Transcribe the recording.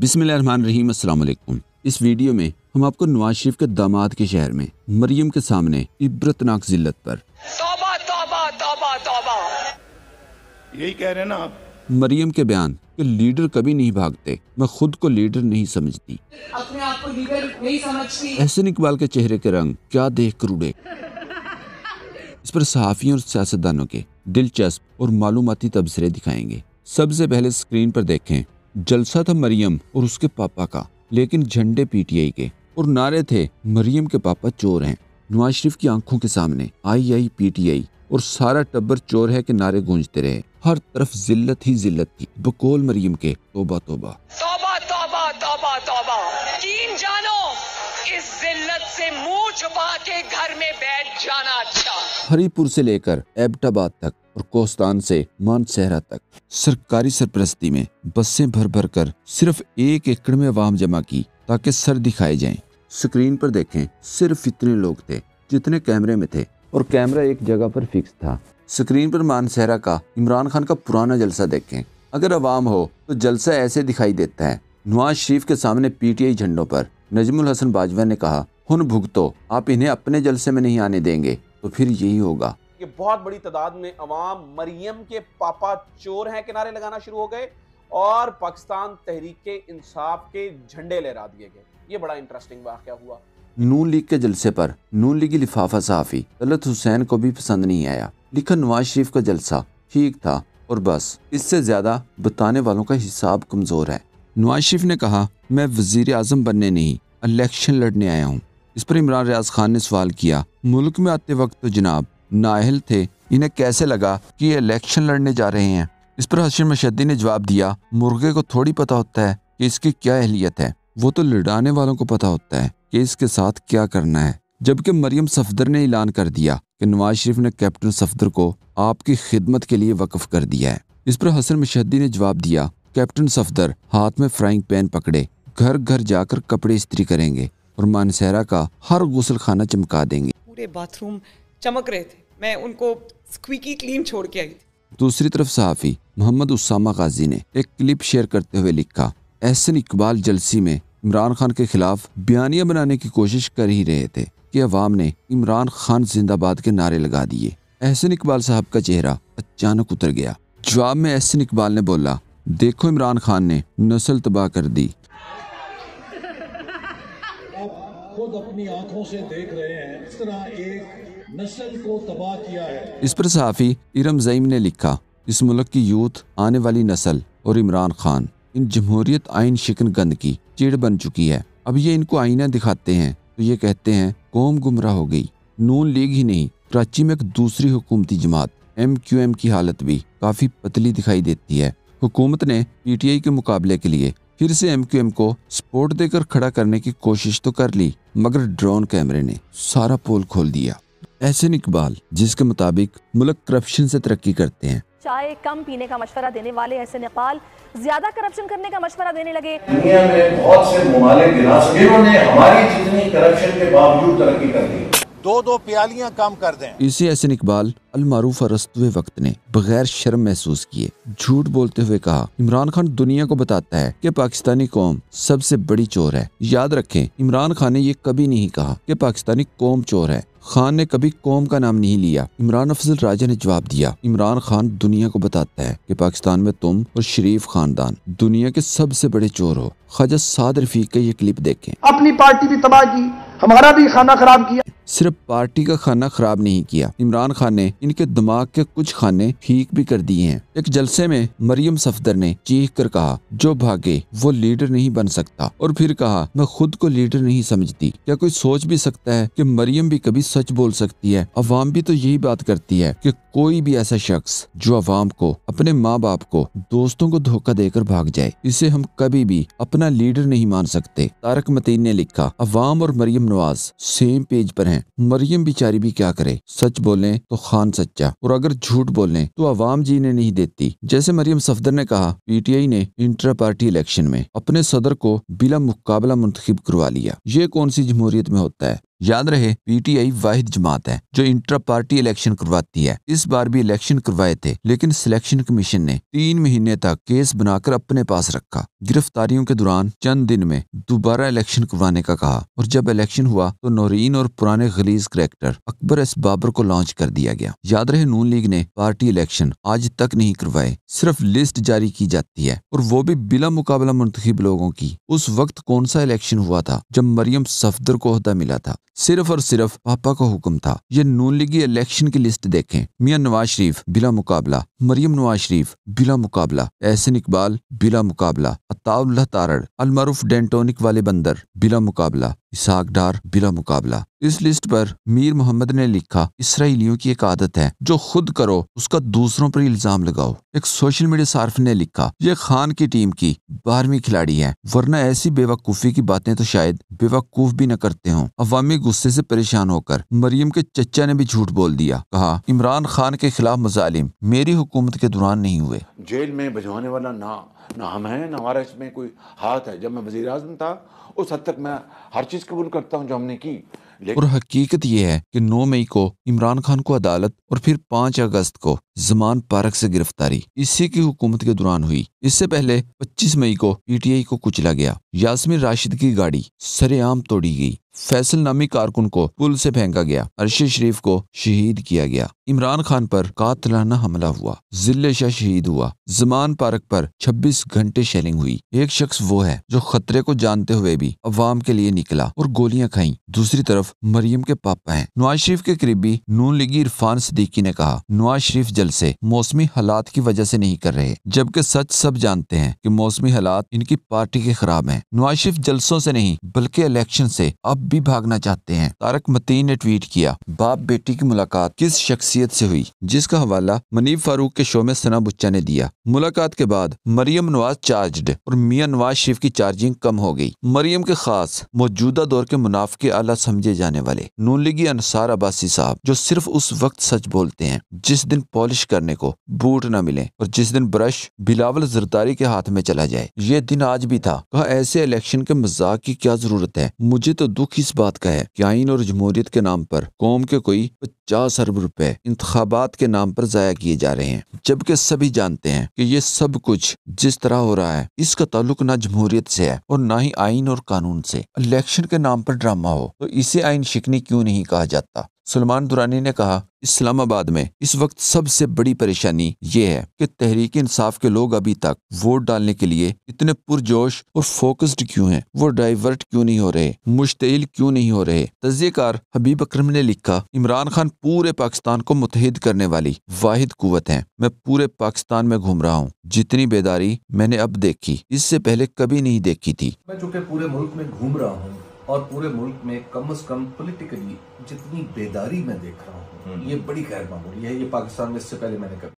बिसमीम अल्लाम इस वीडियो में हम आपको नवाज शरीफ के दामाद के शहर में मरियम के सामने इबरतनाक जिल्लत पर तौबा, तौबा, तौबा, तौबा। यही कह रहे ना आप मरियम के बयान कि लीडर कभी नहीं भागते मैं खुद को लीडर नहीं समझती अपने आप को लीडर नहीं समझती एहसन इकबाल के चेहरे के रंग क्या देख कर उड़े इस पर सहाफियों और सियासतदानों के दिलचस्प और मालूमती तबसरे दिखाएंगे सबसे पहले स्क्रीन पर देखें जलसा था मरियम और उसके पापा का लेकिन झंडे पीटीआई के और नारे थे मरियम के पापा चोर हैं नवाज शरीफ की आंखों के सामने आई आई पीटीआई और सारा टब्बर चोर है के नारे गूंजते रहे हर तरफ जिल्लत ही जिल्लत थी बकोल मरियम के तोबा तोबा तोबा तोबा तोबा तोबा तीन जानो इस जिल्लत से मुंह छुपा के घर में बैठ जाना अच्छा हरिपुर से लेकर एबटाबाद तक और कोस्तान से मानसहरा तक सरकारी सरपरस्ती में बसें भर भर कर सिर्फ एक एकड़ में वाम जमा की ताकि सर दिखाए जाएं। स्क्रीन पर देखें सिर्फ इतने लोग थे जितने कैमरे में थे और कैमरा एक जगह पर फिक्स था स्क्रीन पर मानसहरा का इमरान खान का पुराना जलसा देखें अगर अवाम हो तो जलसा ऐसे दिखाई देता है नवाज शरीफ के सामने पीटीआई झंडों पर नजमुल हसन बाजवा ने कहा हुन भुगतो आप इन्हें अपने जलसे में नहीं आने देंगे तो फिर यही होगा कि बहुत बड़ी तादाद में अवाम मरियम के पापा चोर हैं किनारे लगाना शुरू हो गए और पाकिस्तान तहरीक इंसाफ के झंडे लहरा दिए गए ये बड़ा इंटरेस्टिंग वाक्य हुआ नू लीग के जलसे पर नून लीगी लिफाफा सहाफ़ी दलत हुसैन को भी पसंद नहीं आया लिखा नवाज शरीफ का जलसा ठीक था और बस इससे ज़्यादा बताने वालों का हिसाब कमज़ोर है नवाज शरीफ ने कहा मैं वजीर आजम बनने नहीं इलेक्शन लड़ने आया हूँ इस पर इमरान रियाज खान ने सवाल किया मुल्क में आते वक्त तो जनाब नाहल थे इन्हें कैसे लगा कि ये इलेक्शन लड़ने जा रहे हैं इस पर हशीर मशदी ने जवाब दिया मुर्गे को थोड़ी पता होता है कि इसकी क्या अहलियत है वो तो लड़ाने वालों को पता होता है कि इसके साथ क्या करना है जबकि मरियम सफदर ने ऐलान कर दिया कि नवाज शरीफ ने कैप्टन सफदर को आपकी खिदमत के लिए वक्फ कर दिया है इस पर हसन मशदी ने जवाब दिया कैप्टन सफदर हाथ में फ्राइंग पैन पकड़े घर घर जाकर कपड़े इस्त्री करेंगे और मानसहरा का हर गुसल खाना चमका देंगे पूरे बाथरूम चमक रहे थे मैं उनको स्क्वीकी क्लीन छोड़ के आई थी दूसरी तरफ सहाफ़ी मोहम्मद उसामा गाजी ने एक क्लिप शेयर करते हुए लिखा एहसन इकबाल जलसी में इमरान खान के खिलाफ बयानिया बनाने की कोशिश कर ही रहे थे कि अवाम ने इमरान खान जिंदाबाद के नारे लगा दिए एहसन इकबाल साहब का चेहरा अचानक उतर गया जवाब में एहसन इकबाल ने बोला देखो इमरान खान ने नस्ल तबाह कर दी खुद अपनी आंखों से देख रहे हैं इस तरह एक नस्ल को तबाह किया है इस पर सहाफ़ी इरम जईम ने लिखा इस मुल्क की यूथ आने वाली नस्ल और इमरान खान इन जमहूरियत आइन शिकन गंद की चिड़ बन चुकी है अब ये इनको आईना दिखाते हैं तो ये कहते हैं कौम गुमराह हो गई नून लीग ही नहीं कराची में एक दूसरी हुकूमती जमात एम क्यू एम की हालत भी काफ़ी पतली दिखाई देती है हुकूमत ने पी टी आई के मुकाबले के लिए फिर से एमक्यूएम को स्पोर्ट देकर खड़ा करने की कोशिश तो कर ली मगर ड्रोन कैमरे ने सारा पोल खोल दिया ऐसे इकबाल जिसके मुताबिक मुल्क करप्शन से तरक्की करते हैं चाय कम पीने का मशवरा देने वाले ऐसे नेपाल ज्यादा करप्शन करने का मशवरा देने लगे दुनिया में बहुत से ममालिक हमारी जितनी करप्शन के बावजूद तरक्की कर दी दो दो प्यालियां कम कर दें इसे ऐसे इकबाल अलमारूफ अरस्तुए वक्त ने बगैर शर्म महसूस किए झूठ बोलते हुए कहा इमरान खान दुनिया को बताता है कि पाकिस्तानी कौम सबसे बड़ी चोर है याद रखें इमरान खान ने ये कभी नहीं कहा कि पाकिस्तानी कौम चोर है खान ने कभी कौम का नाम नहीं लिया इमरान अफजल राजा ने जवाब दिया इमरान खान दुनिया को बताता है कि पाकिस्तान में तुम और शरीफ खानदान दुनिया के सबसे बड़े चोर हो ख्वाजा साद रफीक का ये क्लिप देखें अपनी पार्टी भी तबाह की हमारा भी खाना खराब किया सिर्फ पार्टी का खाना खराब नहीं किया इमरान खान ने इनके दिमाग के कुछ खाने ठीक भी कर दिए हैं एक जलसे में मरियम सफदर ने चीख कर कहा जो भागे वो लीडर नहीं बन सकता और फिर कहा मैं खुद को लीडर नहीं समझती क्या कोई सोच भी सकता है कि मरियम भी कभी सच बोल सकती है अवाम भी तो यही बात करती है की कोई भी ऐसा शख्स जो अवाम को अपने माँ बाप को दोस्तों को धोखा देकर भाग जाए इसे हम कभी भी अपना लीडर नहीं मान सकते तारक मतीन ने लिखा अवाम और मरियम नवाज सेम पेज पर हैं मरियम बिचारी भी क्या करे सच बोले तो खान सच्चा और अगर झूठ बोले तो अवाम जी ने नहीं देती जैसे मरियम सफदर ने कहा पीटीआई ने इंटर पार्टी इलेक्शन में अपने सदर को बिला मुकाबला मुंतखब करवा लिया ये कौन सी जमहूरियत में होता है याद रहे पीटीआई वाहिद जमात है जो इंटर पार्टी इलेक्शन करवाती है इस बार भी इलेक्शन करवाए थे लेकिन सिलेक्शन कमीशन ने तीन महीने तक केस बनाकर अपने पास रखा गिरफ्तारियों के दौरान चंद दिन में दोबारा इलेक्शन करवाने का कहा और जब इलेक्शन हुआ तो नौरीन और पुराने गलीज करेक्टर अकबर एस बाबर को लॉन्च कर दिया गया याद रहे नून लीग ने पार्टी इलेक्शन आज तक नहीं करवाए सिर्फ लिस्ट जारी की जाती है और वो भी बिला मुकाबला मुंतब लोगों की उस वक्त कौन सा इलेक्शन हुआ था जब मरियम सफदर को अहदा मिला था सिर्फ और सिर्फ पापा का हुक्म था ये नून लीगी इलेक्शन की लिस्ट देखें मियां नवाज शरीफ बिला मुकाबला मरियम नवाज शरीफ बिला मुकाबला एहसन इकबाल बिला मुकाबला अताउल्ला तारड़ अलमारूफ डेंटोनिक वाले बंदर बिला मुकाबला इसहाक डार बिला मुकाबला इस लिस्ट पर मीर मोहम्मद ने लिखा इसराइलियों की एक आदत है जो खुद करो उसका दूसरों पर इल्जाम लगाओ एक सोशल मीडिया सार्फ ने लिखा ये खान की टीम की बारहवीं खिलाड़ी है वरना ऐसी बेवकूफ़ी की बातें तो शायद बेवकूफ़ भी न करते हो अवामी गुस्से से परेशान होकर मरियम के चचा ने भी झूठ बोल दिया कहा इमरान खान के खिलाफ मजालिम मेरी हुकूमत के दौरान नहीं हुए जेल में भजवाने वाला ना ना हम है ना हमारा इसमें कोई हाथ है जब मैं वजी था उस हद तक मैं हर चीज़ कबूल करता हूँ जो हमने की और हकीकत यह है कि 9 मई को इमरान खान को अदालत और फिर 5 अगस्त को जमान पार्क से गिरफ्तारी इसी की हुकूमत के दौरान हुई इससे पहले 25 मई को पीटीआई को कुचला गया यासमिन राशिद की गाड़ी सरेआम तोड़ी गई फैसल नामी कारकुन को पुल से फेंका गया अरशद शरीफ को शहीद किया गया इमरान खान पर कातलाना हमला हुआ जिले शाह शहीद हुआ जमान पार्क पर 26 घंटे शेलिंग हुई एक शख्स वो है जो खतरे को जानते हुए भी अवाम के लिए निकला और गोलियां खाई दूसरी तरफ मरियम के पापा हैं नवाज शरीफ के करीबी नून लिगी इरफान सदीकी ने कहा नवाज शरीफ जलसे मौसमी हालात की वजह से नहीं कर रहे जबकि सच सब जानते हैं की मौसमी हालात इनकी पार्टी के खराब है नवाज शरीफ जलसों से नहीं बल्कि इलेक्शन से अब बाप भी भागना चाहते हैं तारक मतीन ने ट्वीट किया बाप बेटी की मुलाकात किस शख्सियत से हुई जिसका हवाला मनीफ फारूक के शो में सना बुच्चा ने दिया मुलाकात के बाद मरियम नवाज चार्ज और मियाँ नवाज शरीफ की चार्जिंग कम हो गई मरियम के खास मौजूदा दौर के मुनाफे आला समझे जाने वाले नून लीगी अनसार अबासी साहब जो सिर्फ उस वक्त सच बोलते हैं जिस दिन पॉलिश करने को बूट न मिले और जिस दिन ब्रश बिलावल जरदारी के हाथ में चला जाए ये दिन आज भी था कहा ऐसे इलेक्शन के मजाक की क्या जरूरत है मुझे तो दुख दुख इस बात का है कि आइन और जमहूरियत के नाम पर कौम के कोई पचास अरब रुपए इंतबात के नाम पर जया किए जा रहे हैं जबकि सभी जानते हैं कि ये सब कुछ जिस तरह हो रहा है इसका ताल्लुक ना जमहूरियत से है और ना ही आइन और कानून से इलेक्शन के नाम पर ड्रामा हो तो इसे आइन शिकनी क्यों नहीं कहा जाता सलमान दुरानी ने कहा इस्लामाबाद में इस वक्त सबसे बड़ी परेशानी ये है कि तहरीक इंसाफ के लोग अभी तक वोट डालने के लिए इतने पुरजोश और फोकस्ड क्यों हैं वो डाइवर्ट क्यों नहीं हो रहे मुश्तिल क्यों नहीं हो रहे तजिएकार हबीब अक्रम ने लिखा इमरान खान पूरे पाकिस्तान को मुतहद करने वाली वाहिद कुत है मैं पूरे पाकिस्तान में घूम रहा हूँ जितनी बेदारी मैंने अब देखी इससे पहले कभी नहीं देखी थी मैं चूँकि पूरे मुल्क में घूम रहा हूँ और पूरे मुल्क में कम से कम पॉलिटिकली जितनी बेदारी मैं देख रहा हूँ हम्म। ये बड़ी गैर मामूली है ये पाकिस्तान में इससे पहले मैंने कभी